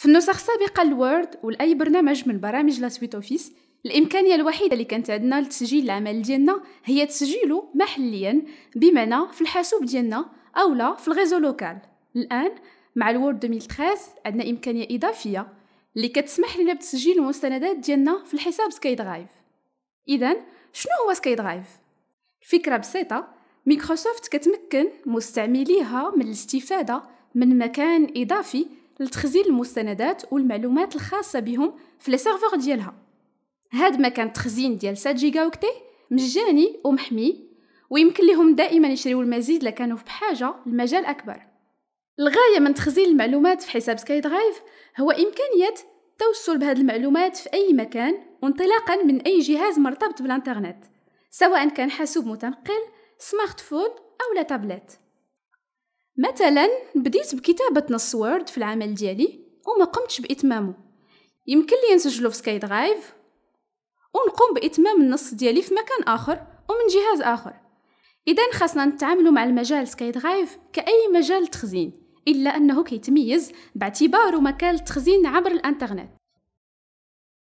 في النسخ السابقة الوورد ولأي برنامج من برامج لا سويت أوفيس الإمكانية الوحيدة اللي كانت عندنا لتسجيل العمل ديالنا هي تسجيله محليا بمعنى في الحاسوب ديالنا أو لا في الغيزو لوكال الآن مع الوورد 2013 عندنا إمكانية إضافية اللي كتسمح لنا بتسجيل المستندات ديالنا في الحساب سكاي درايف إذا شنو هو سكاي درايف؟ الفكرة بسيطة ميكروسوفت كتمكن مستعمليها من الاستفادة من مكان إضافي لتخزين المستندات والمعلومات الخاصة بهم في لي ديالها هاد مكان التخزين ديال 7 جيجا وكتي مجاني ومحمي ويمكن لهم دائما يشريو المزيد لكانوا في بحاجة لمجال أكبر الغاية من تخزين المعلومات في حساب سكاي درايف هو إمكانية التوصل بهاد المعلومات في أي مكان وانطلاقا من أي جهاز مرتبط بالإنترنت سواء كان حاسوب متنقل فون أو لا تابلت مثلا بديت بكتابة نص وورد في العمل ديالي وما قمتش بإتمامه يمكن لي نسجلو في سكاي درايف ونقوم بإتمام النص ديالي في مكان آخر ومن جهاز آخر إذا خاصنا نتعاملو مع المجال سكاي درايف كأي مجال تخزين إلا أنه كيتميز باعتباره مكان التخزين عبر الإنترنت